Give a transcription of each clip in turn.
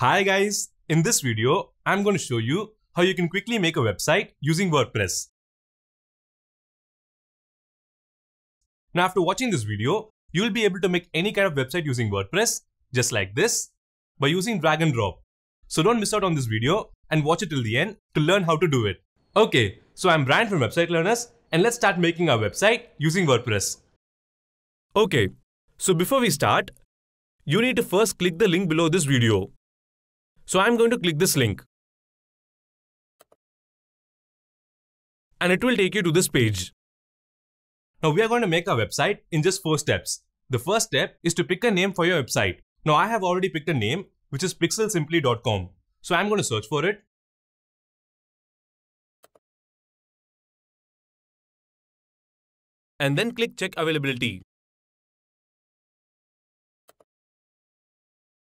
Hi guys, in this video, I'm going to show you how you can quickly make a website using WordPress. Now after watching this video, you will be able to make any kind of website using WordPress, just like this, by using drag and drop. So don't miss out on this video and watch it till the end to learn how to do it. Okay, so I'm Brian from Website Learners and let's start making our website using WordPress. Okay, so before we start, you need to first click the link below this video. So I'm going to click this link. And it will take you to this page. Now we are going to make a website in just four steps. The first step is to pick a name for your website. Now I have already picked a name which is pixelsimply.com. So I'm going to search for it. And then click check availability.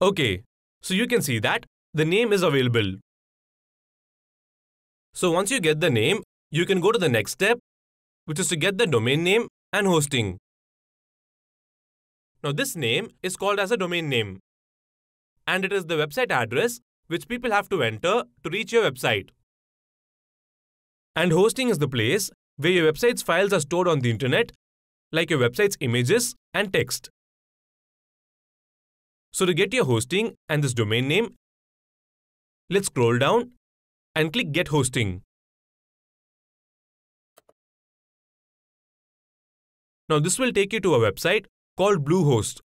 Okay, so you can see that the name is available. So once you get the name, you can go to the next step, which is to get the domain name and hosting. Now this name is called as a domain name. And it is the website address which people have to enter to reach your website. And hosting is the place where your website's files are stored on the internet, like your website's images and text. So to get your hosting and this domain name, Let's scroll down and click Get Hosting. Now this will take you to a website called Bluehost.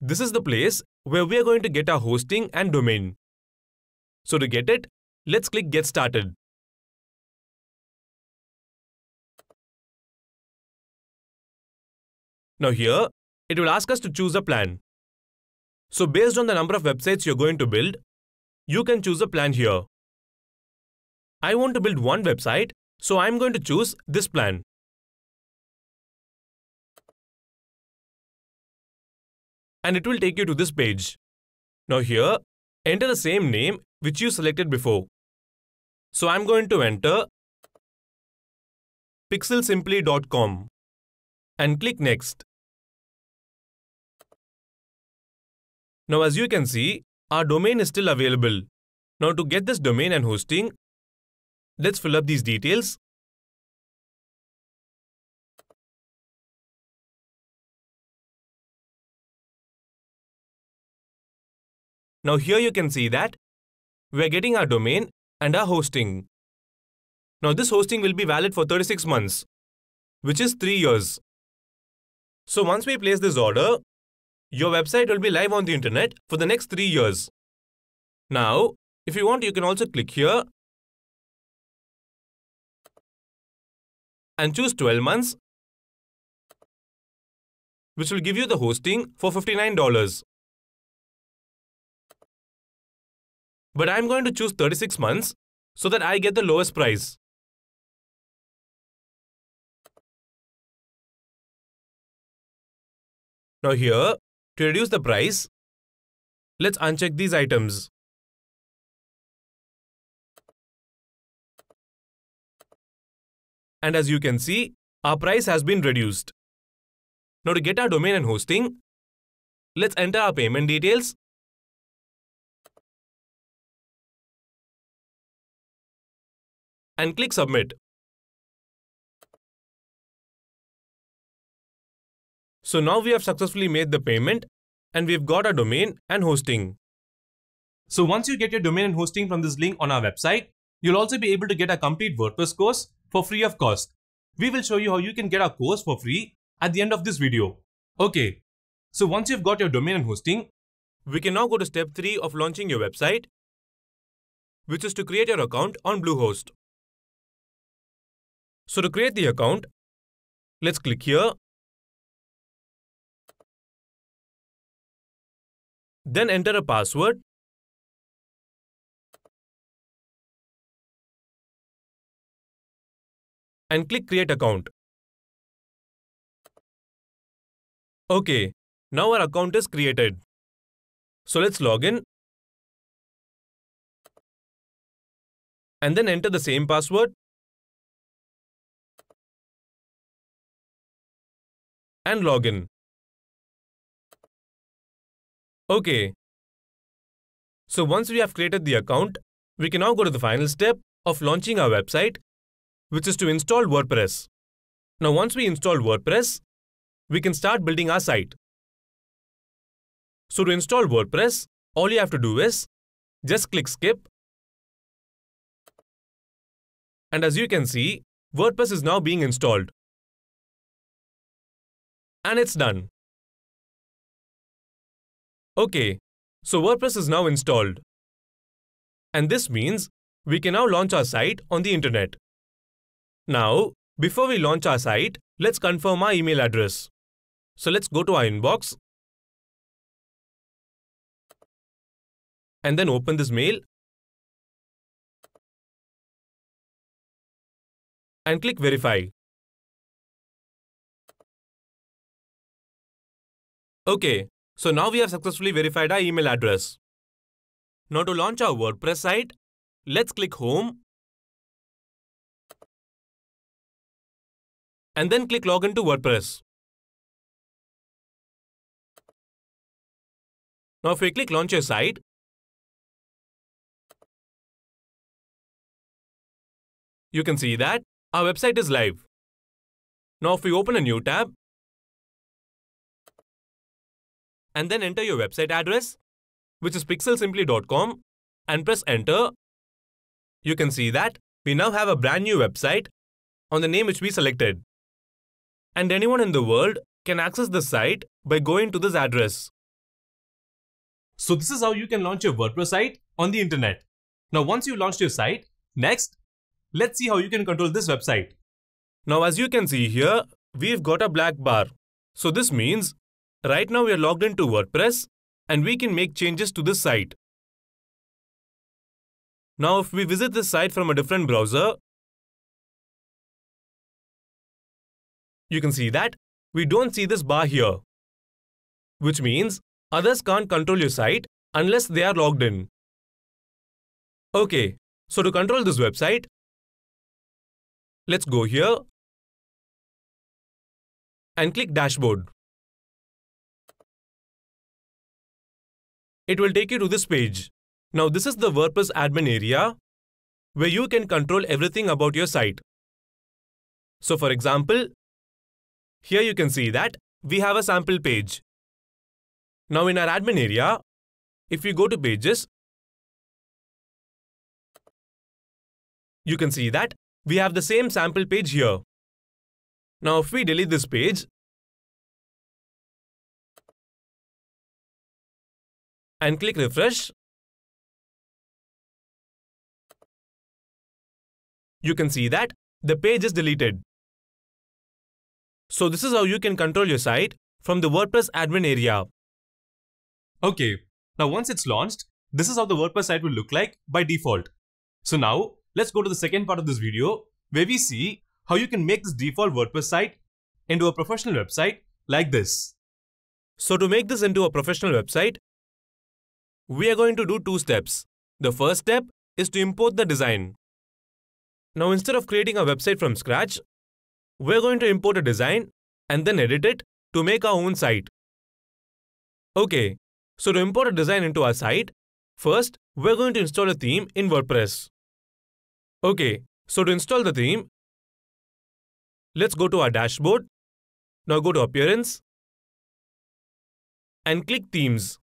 This is the place where we are going to get our hosting and domain. So to get it, let's click Get Started. Now here, it will ask us to choose a plan. So based on the number of websites you're going to build, you can choose a plan here. I want to build one website, so I'm going to choose this plan. And it will take you to this page. Now here, enter the same name which you selected before. So I'm going to enter pixelsimply.com and click next. Now as you can see, our domain is still available. Now to get this domain and hosting, let's fill up these details. Now here you can see that we're getting our domain and our hosting. Now this hosting will be valid for 36 months, which is 3 years. So once we place this order, your website will be live on the internet for the next three years. Now, if you want, you can also click here and choose 12 months, which will give you the hosting for $59. But I'm going to choose 36 months so that I get the lowest price. Now here, to reduce the price, let's uncheck these items. And as you can see, our price has been reduced. Now to get our domain and hosting, let's enter our payment details. And click submit. So now we have successfully made the payment and we've got our domain and hosting. So once you get your domain and hosting from this link on our website, you'll also be able to get a complete WordPress course for free of cost. We will show you how you can get our course for free at the end of this video. Okay, so once you've got your domain and hosting, we can now go to step 3 of launching your website, which is to create your account on Bluehost. So to create the account, let's click here Then enter a password. And click create account. Okay, now our account is created. So let's log in. And then enter the same password. And log in. Okay. So once we have created the account, we can now go to the final step of launching our website, which is to install WordPress. Now once we install WordPress, we can start building our site. So to install WordPress, all you have to do is just click skip. And as you can see, WordPress is now being installed. And it's done. Okay, so WordPress is now installed. And this means we can now launch our site on the internet. Now, before we launch our site, let's confirm our email address. So let's go to our inbox and then open this mail and click verify. Okay, so now we have successfully verified our email address. Now to launch our WordPress site, let's click Home and then click Login to WordPress. Now if we click Launch a Site, you can see that our website is live. Now if we open a new tab, and then enter your website address, which is pixelsimply.com and press enter. You can see that we now have a brand new website on the name which we selected. And anyone in the world can access the site by going to this address. So this is how you can launch your WordPress site on the internet. Now once you launched your site, next, let's see how you can control this website. Now as you can see here, we've got a black bar. So this means Right now we are logged into WordPress and we can make changes to this site. Now if we visit this site from a different browser, you can see that we don't see this bar here. Which means others can't control your site unless they are logged in. Okay, so to control this website, let's go here and click dashboard. it will take you to this page. Now this is the WordPress admin area where you can control everything about your site. So for example, here you can see that we have a sample page. Now in our admin area, if we go to pages, you can see that we have the same sample page here. Now if we delete this page, and click refresh, you can see that the page is deleted. So this is how you can control your site from the WordPress admin area. Okay, now once it's launched, this is how the WordPress site will look like by default. So now, let's go to the second part of this video where we see how you can make this default WordPress site into a professional website like this. So to make this into a professional website, we are going to do two steps. The first step is to import the design. Now instead of creating a website from scratch, we're going to import a design and then edit it to make our own site. Okay, so to import a design into our site, first we're going to install a theme in WordPress. Okay, so to install the theme, let's go to our dashboard. Now go to Appearance and click Themes.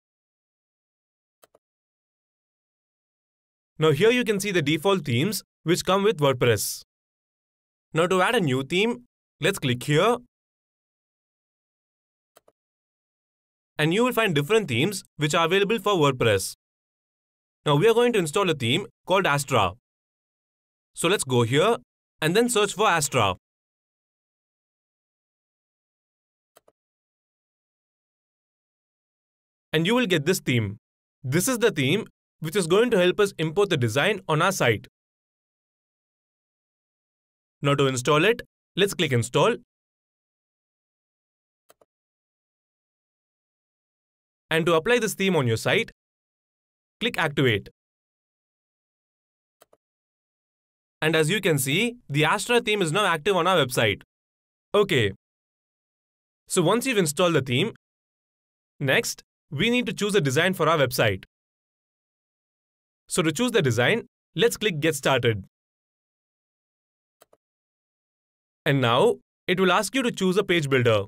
Now here you can see the default themes which come with WordPress. Now to add a new theme, let's click here. And you will find different themes which are available for WordPress. Now we are going to install a theme called Astra. So let's go here and then search for Astra. And you will get this theme. This is the theme which is going to help us import the design on our site. Now to install it, let's click install. And to apply this theme on your site, click activate. And as you can see, the Astra theme is now active on our website. Okay. So once you've installed the theme, next, we need to choose a design for our website. So to choose the design, let's click Get Started. And now, it will ask you to choose a page builder.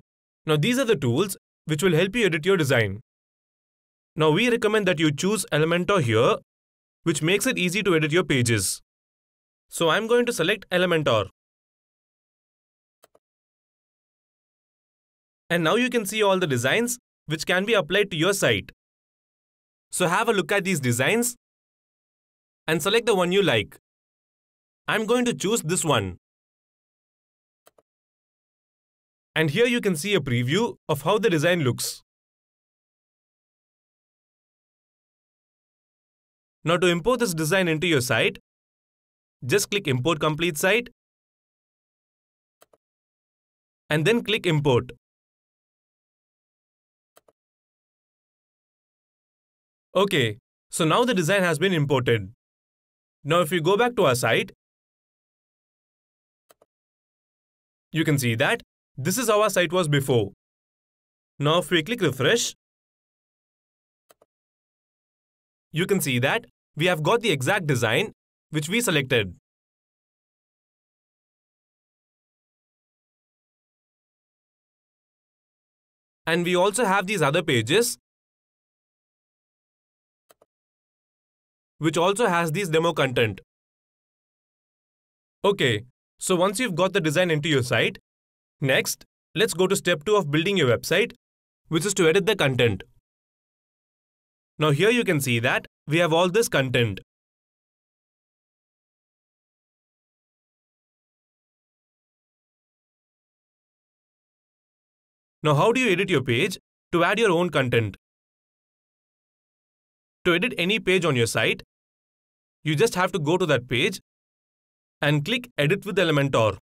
Now these are the tools which will help you edit your design. Now we recommend that you choose Elementor here, which makes it easy to edit your pages. So I'm going to select Elementor. And now you can see all the designs which can be applied to your site. So have a look at these designs and select the one you like. I'm going to choose this one. And here you can see a preview of how the design looks. Now to import this design into your site, just click Import Complete Site and then click Import. Okay, so now the design has been imported. Now if we go back to our site, you can see that this is how our site was before. Now if we click refresh, you can see that we have got the exact design which we selected. And we also have these other pages which also has these demo content. Okay, so once you've got the design into your site, next, let's go to step 2 of building your website, which is to edit the content. Now here you can see that we have all this content. Now how do you edit your page to add your own content? To edit any page on your site, you just have to go to that page and click Edit with Elementor.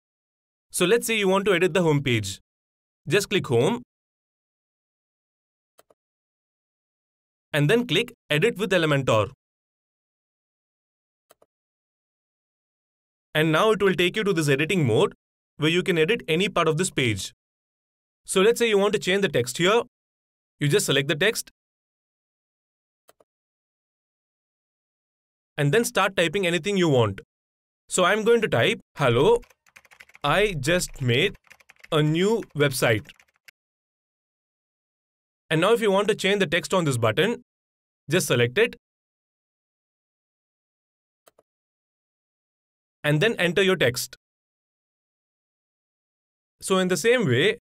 So let's say you want to edit the home page. Just click Home and then click Edit with Elementor. And now it will take you to this editing mode where you can edit any part of this page. So let's say you want to change the text here. You just select the text and then start typing anything you want. So I'm going to type, hello, I just made a new website. And now if you want to change the text on this button, just select it. And then enter your text. So in the same way,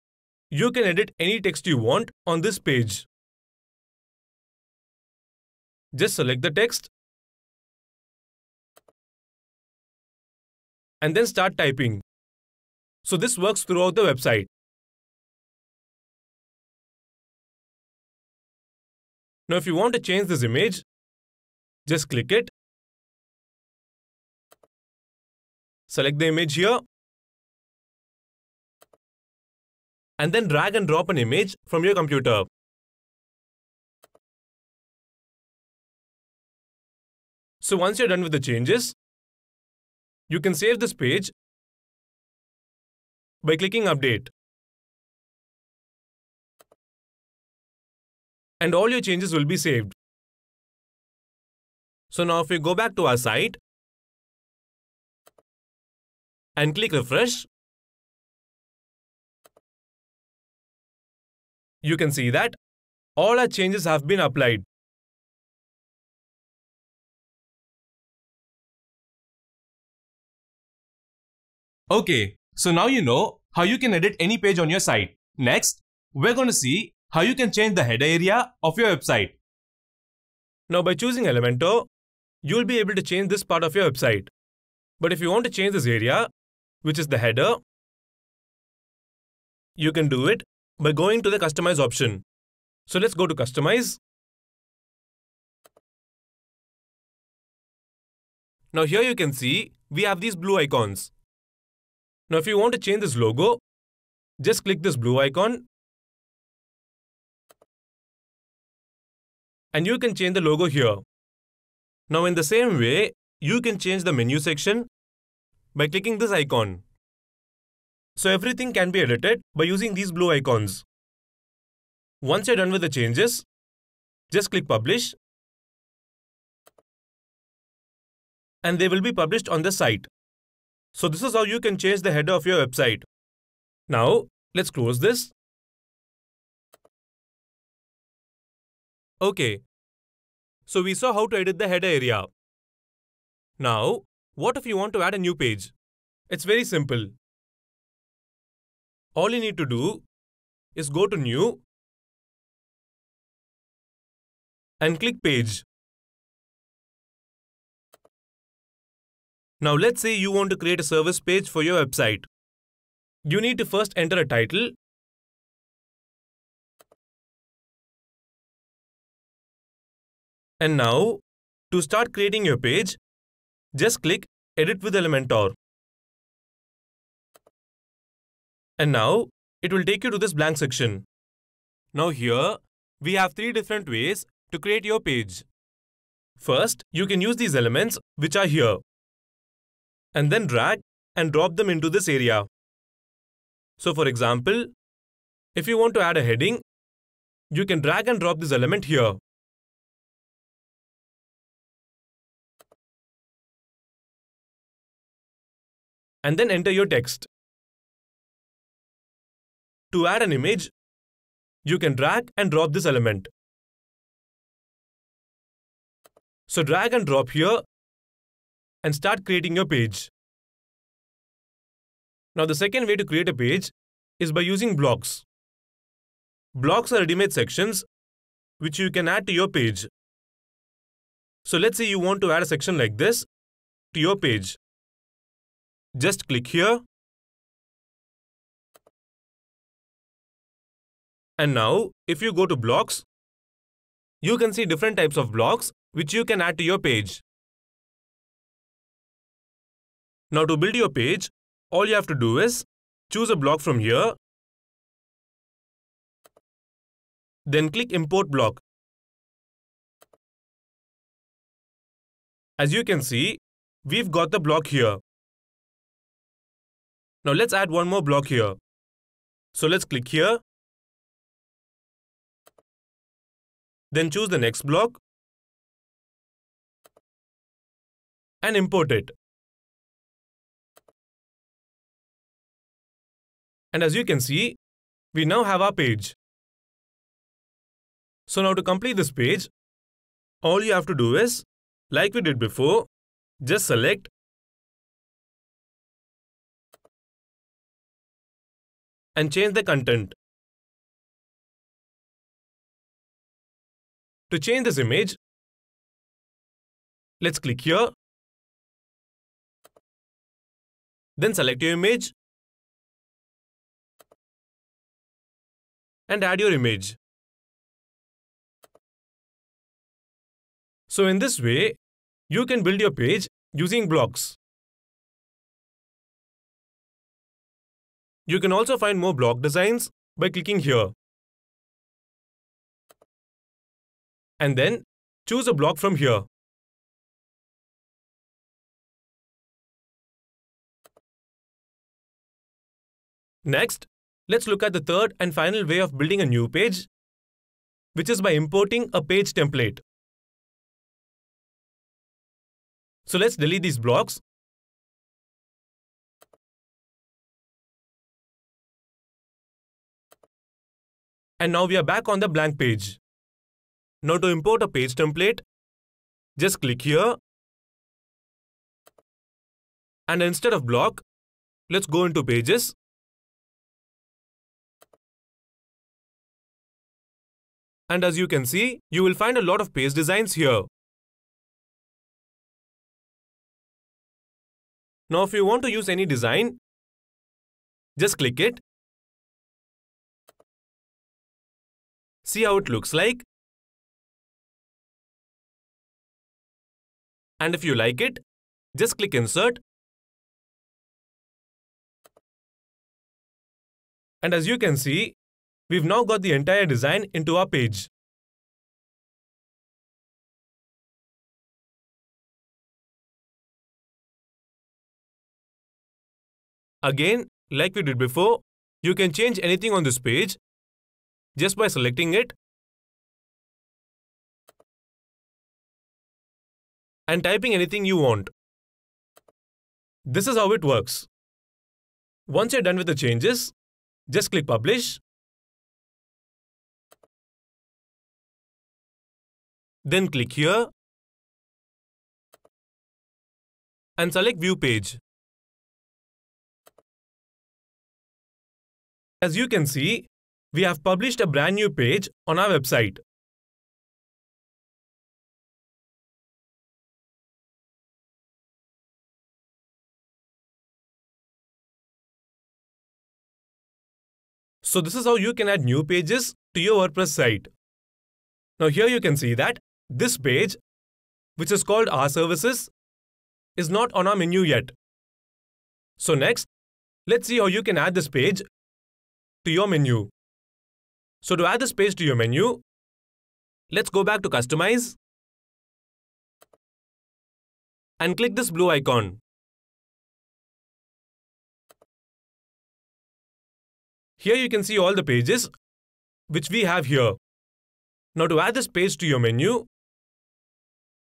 you can edit any text you want on this page. Just select the text and then start typing. So this works throughout the website. Now if you want to change this image, just click it. Select the image here. And then drag and drop an image from your computer. So once you're done with the changes, you can save this page by clicking Update. And all your changes will be saved. So now if we go back to our site and click Refresh, you can see that all our changes have been applied. Okay, so now you know how you can edit any page on your site. Next, we're going to see how you can change the header area of your website. Now by choosing Elementor, you'll be able to change this part of your website. But if you want to change this area, which is the header, you can do it by going to the Customize option. So let's go to Customize. Now here you can see we have these blue icons. Now, if you want to change this logo, just click this blue icon. And you can change the logo here. Now, in the same way, you can change the menu section by clicking this icon. So everything can be edited by using these blue icons. Once you're done with the changes, just click publish and they will be published on the site. So this is how you can change the header of your website. Now let's close this. Okay. So we saw how to edit the header area. Now, what if you want to add a new page? It's very simple. All you need to do is go to new and click page. Now let's say you want to create a service page for your website. You need to first enter a title And now, to start creating your page, just click Edit with Elementor. And now, it will take you to this blank section. Now here, we have three different ways to create your page. First, you can use these elements which are here and then drag and drop them into this area. So for example, if you want to add a heading, you can drag and drop this element here. And then enter your text. To add an image, you can drag and drop this element. So drag and drop here and start creating your page. Now the second way to create a page is by using blocks. Blocks are ready-made sections which you can add to your page. So let's say you want to add a section like this to your page. Just click here. And now, if you go to blocks, you can see different types of blocks which you can add to your page. Now to build your page, all you have to do is choose a block from here, then click import block. As you can see, we've got the block here. Now let's add one more block here. So let's click here, then choose the next block and import it. And as you can see, we now have our page. So now to complete this page, all you have to do is, like we did before, just select and change the content. To change this image, let's click here. Then select your image and add your image. So in this way, you can build your page using blocks. You can also find more block designs by clicking here. And then choose a block from here. Next, let's look at the third and final way of building a new page, which is by importing a page template. So let's delete these blocks. And now we are back on the blank page. Now to import a page template, just click here. And instead of block, let's go into pages And as you can see, you will find a lot of page designs here. Now if you want to use any design, just click it. See how it looks like. And if you like it, just click insert. And as you can see, We've now got the entire design into our page. Again, like we did before, you can change anything on this page just by selecting it and typing anything you want. This is how it works. Once you're done with the changes, just click publish Then click here and select View page. As you can see, we have published a brand new page on our website. So this is how you can add new pages to your WordPress site. Now here you can see that this page, which is called Our Services, is not on our menu yet. So next, let's see how you can add this page to your menu. So to add this page to your menu, let's go back to Customize and click this blue icon. Here you can see all the pages which we have here. Now to add this page to your menu,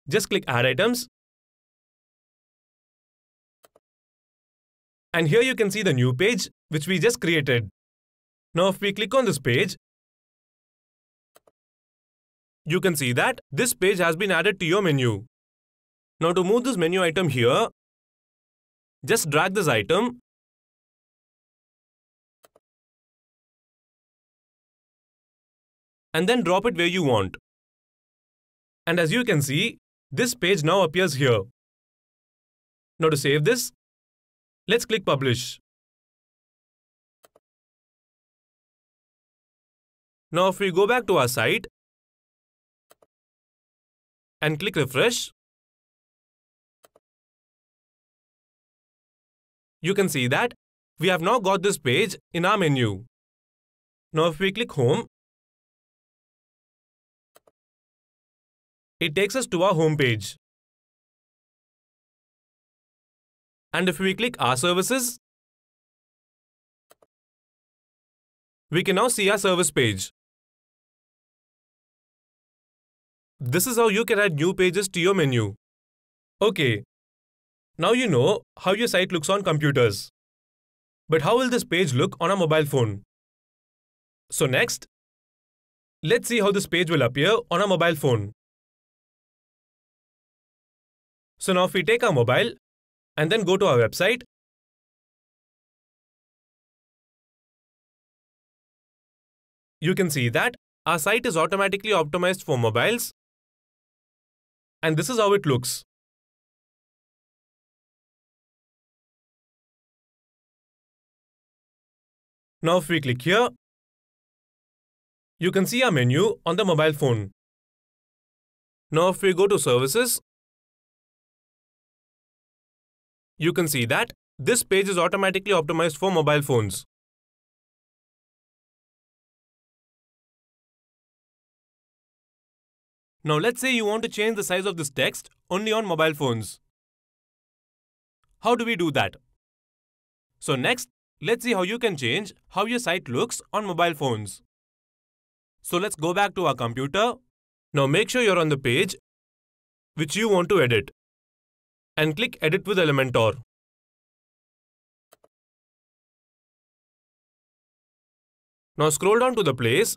just click Add Items. And here you can see the new page, which we just created. Now if we click on this page, you can see that this page has been added to your menu. Now to move this menu item here, just drag this item and then drop it where you want. And as you can see, this page now appears here. Now to save this, let's click Publish. Now if we go back to our site and click Refresh, you can see that we have now got this page in our menu. Now if we click Home It takes us to our home page. And if we click Our Services, we can now see our service page. This is how you can add new pages to your menu. Okay, now you know how your site looks on computers. But how will this page look on a mobile phone? So next, let's see how this page will appear on a mobile phone. So now if we take our mobile and then go to our website, you can see that our site is automatically optimized for mobiles. And this is how it looks. Now if we click here, you can see our menu on the mobile phone. Now if we go to services you can see that this page is automatically optimized for mobile phones. Now let's say you want to change the size of this text only on mobile phones. How do we do that? So next, let's see how you can change how your site looks on mobile phones. So let's go back to our computer. Now make sure you're on the page which you want to edit and click Edit with Elementor. Now scroll down to the place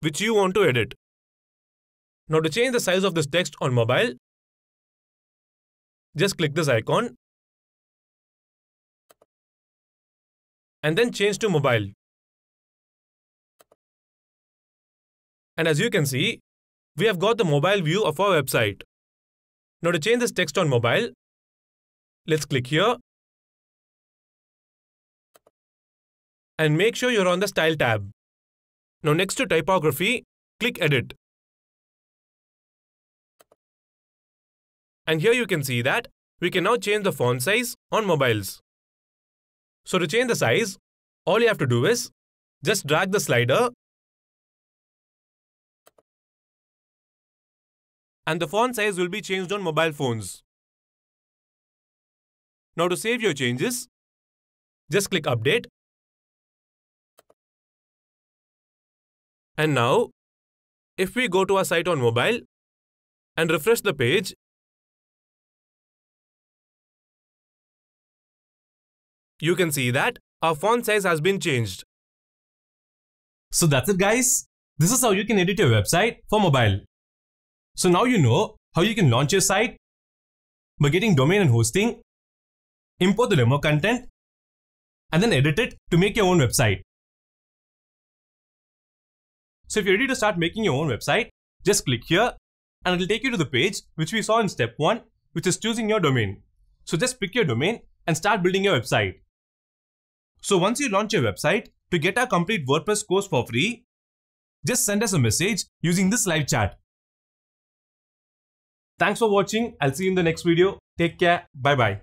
which you want to edit. Now to change the size of this text on mobile, just click this icon and then change to mobile. And as you can see, we have got the mobile view of our website. Now to change this text on mobile, let's click here. And make sure you're on the Style tab. Now next to typography, click Edit. And here you can see that we can now change the font size on mobiles. So to change the size, all you have to do is just drag the slider and the font size will be changed on mobile phones. Now to save your changes, just click update. And now, if we go to our site on mobile and refresh the page, you can see that our font size has been changed. So that's it guys. This is how you can edit your website for mobile. So now you know how you can launch your site by getting domain and hosting, import the demo content, and then edit it to make your own website. So if you're ready to start making your own website, just click here and it'll take you to the page which we saw in step 1, which is choosing your domain. So just pick your domain and start building your website. So once you launch your website, to get our complete WordPress course for free, just send us a message using this live chat. Thanks for watching. I'll see you in the next video. Take care. Bye bye.